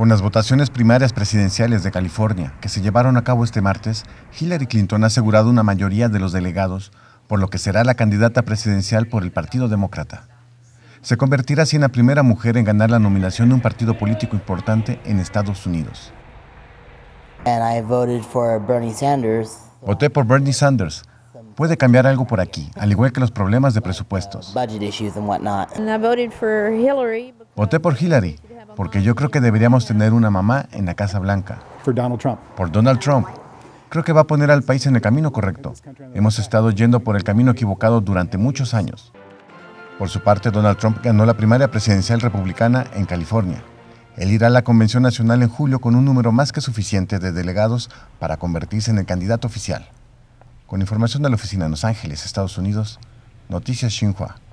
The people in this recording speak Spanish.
Con las votaciones primarias presidenciales de California, que se llevaron a cabo este martes, Hillary Clinton ha asegurado una mayoría de los delegados, por lo que será la candidata presidencial por el Partido Demócrata. Se convertirá así en la primera mujer en ganar la nominación de un partido político importante en Estados Unidos. Voté por Bernie Sanders. Puede cambiar algo por aquí, al igual que los problemas de presupuestos. Voté por Hillary porque yo creo que deberíamos tener una mamá en la Casa Blanca. Por Donald Trump. Creo que va a poner al país en el camino correcto. Hemos estado yendo por el camino equivocado durante muchos años. Por su parte, Donald Trump ganó la primaria presidencial republicana en California. Él irá a la Convención Nacional en julio con un número más que suficiente de delegados para convertirse en el candidato oficial. Con información de la oficina en Los Ángeles, Estados Unidos, Noticias Xinhua.